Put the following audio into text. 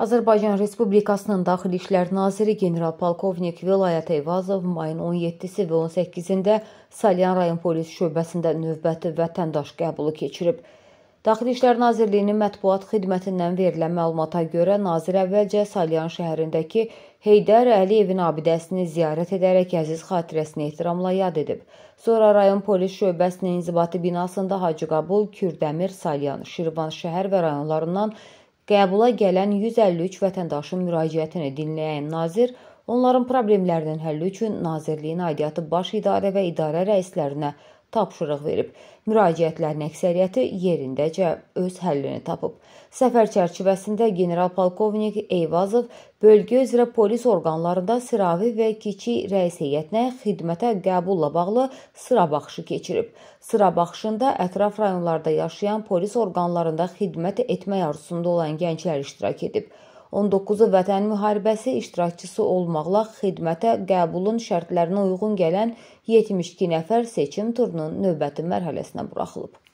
Azərbaycan Respublikasının Daxili İşlər Naziri general-polkovnik Vilayət Eyvazov mayın 17-si və 18-də Salyan rayon polis şöbəsində növbəti vətəndaş qəbulu keçirib. Daxili İşlər Nazirliyinin mətbuat xidmətindən verilən məlumata görə nazir əvvəlcə Salyan şəhərindəki Heydər Əliyevin abidəsini ziyarət edərək əziz xatirəsini ehtiramla yad edib. Sonra rayon polis şöbəsinin inzibati binasında Hacı Qabul, Kürdəmir, Salyan, Şirvan şəhər və rayonlarından Qəbula gələn 153 vətəndaşın müraciətini dinləyən nazir onların problemlərinin həlli üçün Nazirliyin aidiyyatı baş idarə və idarə rəislərinə tapşırıq verib. Müraciətlərin əksəriyyəti yerindəcə öz həllini tapıb. Səfər çərçivəsində general polkovnik Eyvazov bölgə üzrə polis orqanlarında sıravi və kiçik rəis heyətinə xidmətə qəbulla bağlı sıra baxışı keçirib. Sıra baxışında ətraf rayonlarda yaşayan polis orqanlarında xidmət etmək arzusunda olan gənclər iştirak edib. 19-u Vətən müharibəsi iştirakçısı olmaqla xidmətə qəbulun şərtlərinə uyğun gələn 72 nəfər seçim turunun növbəti mərhələsinə buraxılıb.